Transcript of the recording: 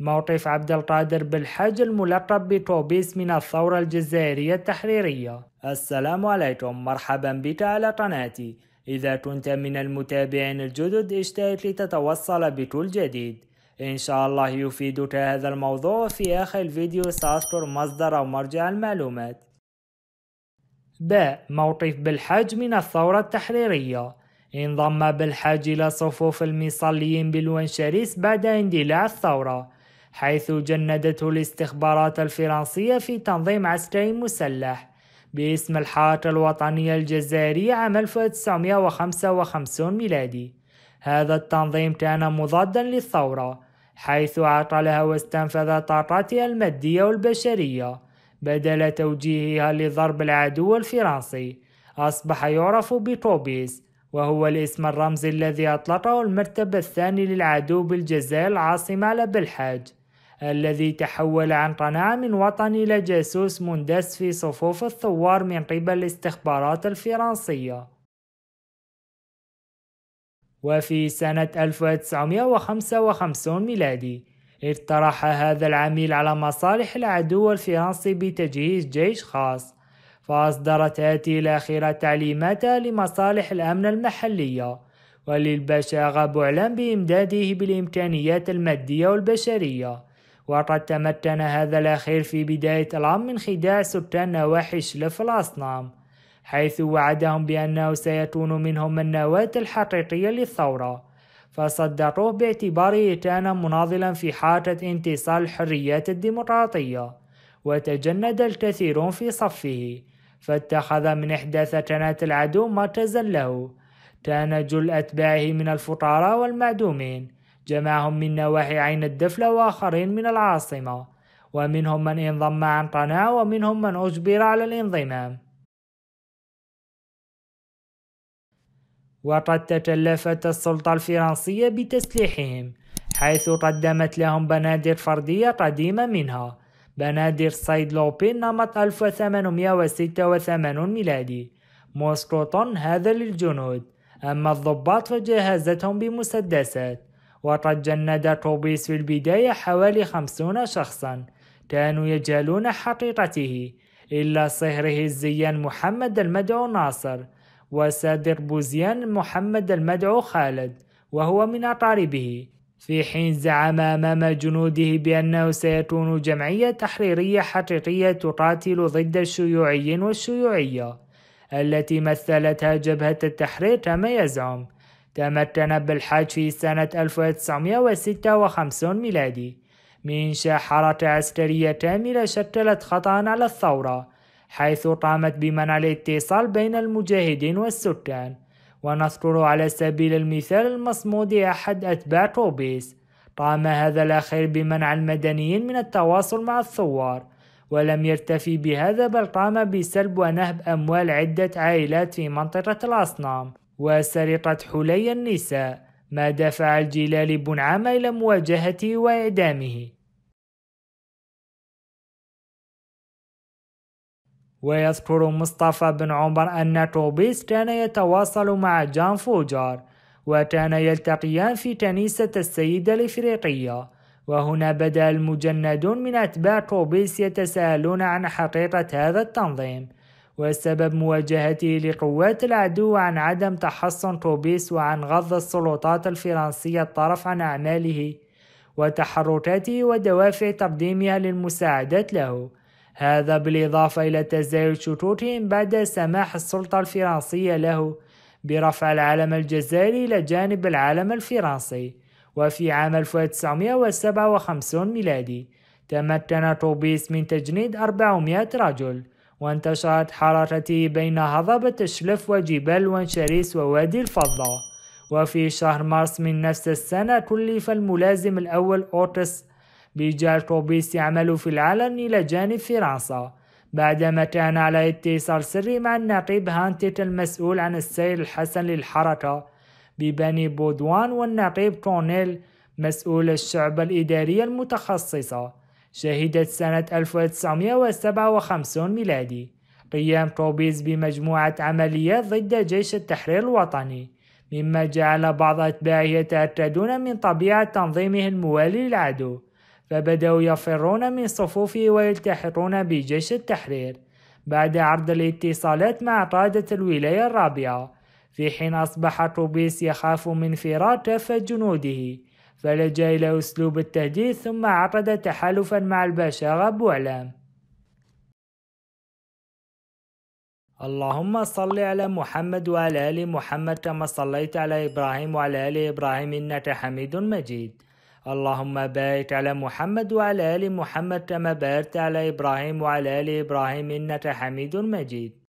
موقف عبد القادر بالحاج الملقب بطوبيس من الثورة الجزائرية التحريرية السلام عليكم مرحبا بك على قناتي إذا كنت من المتابعين الجدد اشتهيت لتتوصل بكل جديد إن شاء الله يفيدك هذا الموضوع في آخر الفيديو سأذكر مصدر أو مرجع المعلومات ب موقف بالحاج من الثورة التحريرية انضم بالحاج إلى صفوف المصليين شريس بعد اندلاع الثورة حيث جندته الاستخبارات الفرنسية في تنظيم عسكري مسلح باسم الحركة الوطنية الجزائرية عام 1955 ميلادي هذا التنظيم كان مضادا للثورة حيث عقلها واستنفذ طاقتها المادية والبشرية بدل توجيهها لضرب العدو الفرنسي أصبح يعرف بطوبيس وهو الاسم الرمزي الذي أطلقه المرتبة الثاني للعدو بالجزائر العاصمة على بالحاج الذي تحول عن قناع من وطن إلى جاسوس مندس في صفوف الثوار من قبل الاستخبارات الفرنسية وفي سنة 1955 ميلادي اقترح هذا العميل على مصالح العدو الفرنسي بتجهيز جيش خاص فأصدرت هذه الأخيرة تعليماتها لمصالح الأمن المحلية وللباشا غاب إعلان بإمداده بالإمكانيات المادية والبشرية وقد تمكن هذا الأخير في بداية العام من خداع سكان نواحي شلف الأصنام حيث وعدهم بأنه سيكون منهم النواة الحقيقية للثورة فصدقوه باعتباره كان مناضلا في حركة انتصار الحريات الديمقراطية وتجند الكثيرون في صفه فاتخذ من إحدى ثكنات العدو مركزا له كان جل أتباعه من الفقراء والمعدومين جمعهم من نواحي عين الدفلة وآخرين من العاصمة ومنهم من انضم عن قناة ومنهم من أجبر على الانضمام وقد تكلفت السلطة الفرنسية بتسليحهم حيث قدمت لهم بنادر فردية قديمة منها بنادر سيد لوبين نمط 1886 ميلادي موسكوتون هذا للجنود أما الضباط فجهزتهم بمسدسات وتجند توبيس في البداية حوالي خمسون شخصا كانوا يجهلون حقيقته إلا صهره الزيان محمد المدعو ناصر وسادر بوزيان محمد المدعو خالد وهو من أقاربه في حين زعم أمام جنوده بأنه سيكون جمعية تحريرية حقيقية تقاتل ضد الشيوعيين والشيوعية التي مثلتها جبهة التحرير كما يزعم تمتن بالحج في سنة 1956 ميلادي من شاحرة عسكرية شكلت خطأ على الثورة حيث قامت بمنع الاتصال بين المجاهدين والسكان ونذكر على سبيل المثال المصمود أحد أتباع توبيس قام هذا الأخير بمنع المدنيين من التواصل مع الثوار ولم يرتفي بهذا بل قام بسلب ونهب أموال عدة عائلات في منطقة الأصنام وسرقة حلي النساء ما دفع الجلال بن عامة إلى مواجهته وإعدامه ويذكر مصطفى بن عمر أن توبيس كان يتواصل مع جان فوجار وكان يلتقيان في كنيسة السيدة الإفريقية وهنا بدأ المجندون من أتباع توبيس يتساءلون عن حقيقة هذا التنظيم وسبب مواجهته لقوات العدو عن عدم تحصن توبيس وعن غض السلطات الفرنسية الطرف عن أعماله وتحركاته ودوافع تقديمها للمساعدات له هذا بالإضافة إلى تزايد شطوطهم بعد سماح السلطة الفرنسية له برفع العلم الجزائري إلى جانب العلم الفرنسي وفي عام 1957 ميلادي تمكن توبيس من تجنيد 400 رجل وانتشرت حرارتي بين هضبة الشلف وجبال وانشريس ووادي الفضة وفي شهر مارس من نفس السنة كلف الملازم الأول أوتس كوبيس يعمل في العلن إلى جانب فرنسا بعدما كان على اتصال سري مع النقيب هانتيت المسؤول عن السير الحسن للحركة ببني بودوان والنقيب كونيل مسؤول الشعب الإدارية المتخصصة شهدت سنة 1957 ميلادي قيام توبيز بمجموعة عمليات ضد جيش التحرير الوطني مما جعل بعض أتباعه يتأكدون من طبيعة تنظيمه الموالي للعدو فبدأوا يفرون من صفوفه ويلتحقون بجيش التحرير بعد عرض الاتصالات مع قادة الولاية الرابعة في حين أصبح توبيس يخاف من فرار كافة جنوده فلجأ إلى أسلوب التهديد ثم عقد تحالفا مع الباشا غبولا اللهم صل على محمد وعلى آل محمد كما صليت على إبراهيم وعلى آل إبراهيم إنك حميد مجيد اللهم بارك على محمد وعلى آل محمد كما باركت على إبراهيم وعلى آل إبراهيم إنك حميد مجيد